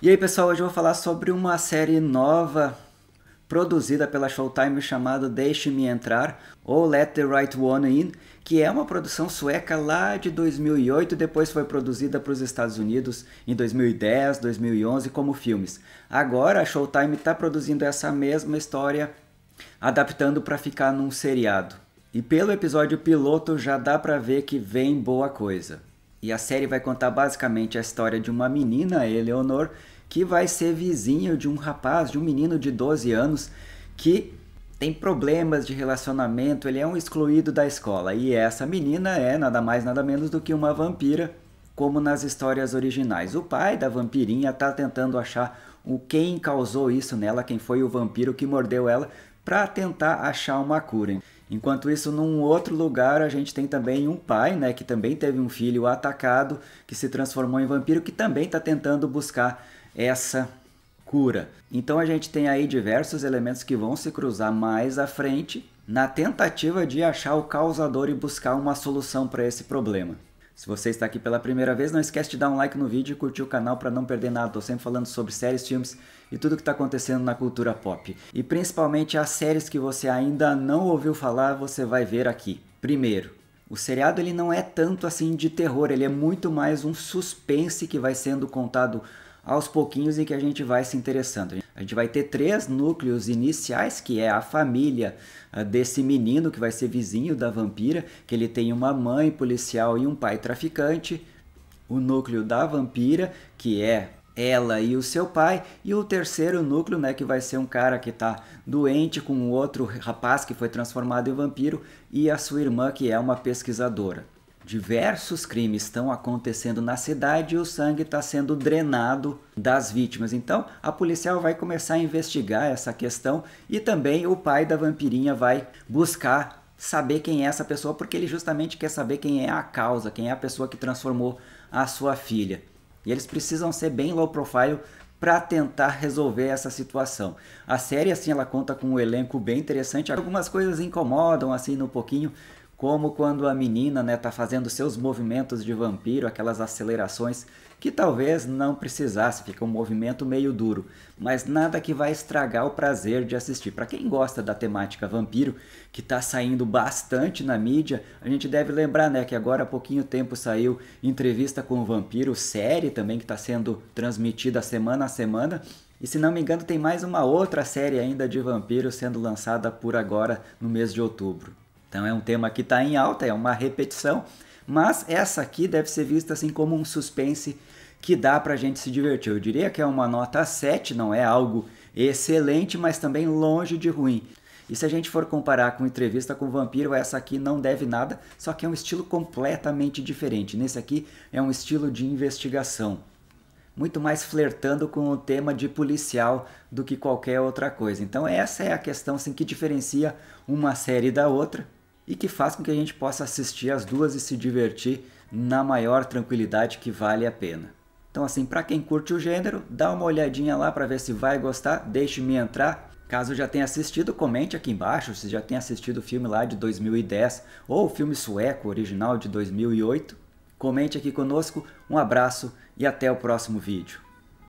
E aí pessoal, hoje eu vou falar sobre uma série nova produzida pela Showtime chamada Deixe-me Entrar, ou Let the Right One In, que é uma produção sueca lá de 2008 depois foi produzida para os Estados Unidos em 2010, 2011 como filmes. Agora a Showtime está produzindo essa mesma história, adaptando para ficar num seriado. E pelo episódio piloto já dá para ver que vem boa coisa. E a série vai contar basicamente a história de uma menina, Eleonor, que vai ser vizinho de um rapaz, de um menino de 12 anos, que tem problemas de relacionamento, ele é um excluído da escola. E essa menina é nada mais nada menos do que uma vampira, como nas histórias originais. O pai da vampirinha está tentando achar o quem causou isso nela, quem foi o vampiro que mordeu ela, para tentar achar uma cura. Enquanto isso, num outro lugar, a gente tem também um pai, né, que também teve um filho atacado, que se transformou em vampiro, que também está tentando buscar essa cura. Então a gente tem aí diversos elementos que vão se cruzar mais à frente na tentativa de achar o causador e buscar uma solução para esse problema. Se você está aqui pela primeira vez, não esquece de dar um like no vídeo e curtir o canal para não perder nada. Estou sempre falando sobre séries, filmes e tudo o que está acontecendo na cultura pop. E principalmente as séries que você ainda não ouviu falar, você vai ver aqui. Primeiro, o seriado ele não é tanto assim de terror, ele é muito mais um suspense que vai sendo contado aos pouquinhos e que a gente vai se interessando. A gente vai ter três núcleos iniciais, que é a família ah, desse menino que vai ser vizinho da vampira, que ele tem uma mãe policial e um pai traficante, o núcleo da vampira, que é ela e o seu pai, e o terceiro núcleo, né, que vai ser um cara que tá doente com um outro rapaz que foi transformado em vampiro e a sua irmã que é uma pesquisadora diversos crimes estão acontecendo na cidade e o sangue está sendo drenado das vítimas. Então, a policial vai começar a investigar essa questão e também o pai da vampirinha vai buscar saber quem é essa pessoa, porque ele justamente quer saber quem é a causa, quem é a pessoa que transformou a sua filha. E eles precisam ser bem low profile para tentar resolver essa situação. A série assim ela conta com um elenco bem interessante. Algumas coisas incomodam assim no pouquinho, como quando a menina né, tá fazendo seus movimentos de vampiro, aquelas acelerações que talvez não precisasse, fica um movimento meio duro, mas nada que vai estragar o prazer de assistir. Para quem gosta da temática vampiro, que está saindo bastante na mídia, a gente deve lembrar, né, que agora há pouquinho tempo saiu entrevista com o vampiro, série também que está sendo transmitida semana a semana. E se não me engano, tem mais uma outra série ainda de vampiro sendo lançada por agora no mês de outubro. Então é um tema que está em alta, é uma repetição, mas essa aqui deve ser vista assim como um suspense que dá para a gente se divertir. Eu diria que é uma nota 7, não é algo excelente, mas também longe de ruim. E se a gente for comparar com Entrevista com o Vampiro, essa aqui não deve nada, só que é um estilo completamente diferente. Nesse aqui é um estilo de investigação. Muito mais flertando com o tema de policial do que qualquer outra coisa. Então essa é a questão assim, que diferencia uma série da outra e que faz com que a gente possa assistir as duas e se divertir na maior tranquilidade que vale a pena. Então assim, para quem curte o gênero, dá uma olhadinha lá para ver se vai gostar, deixe-me entrar. Caso já tenha assistido, comente aqui embaixo se já tem assistido o filme lá de 2010 ou o filme sueco original de 2008. Comente aqui conosco, um abraço e até o próximo vídeo.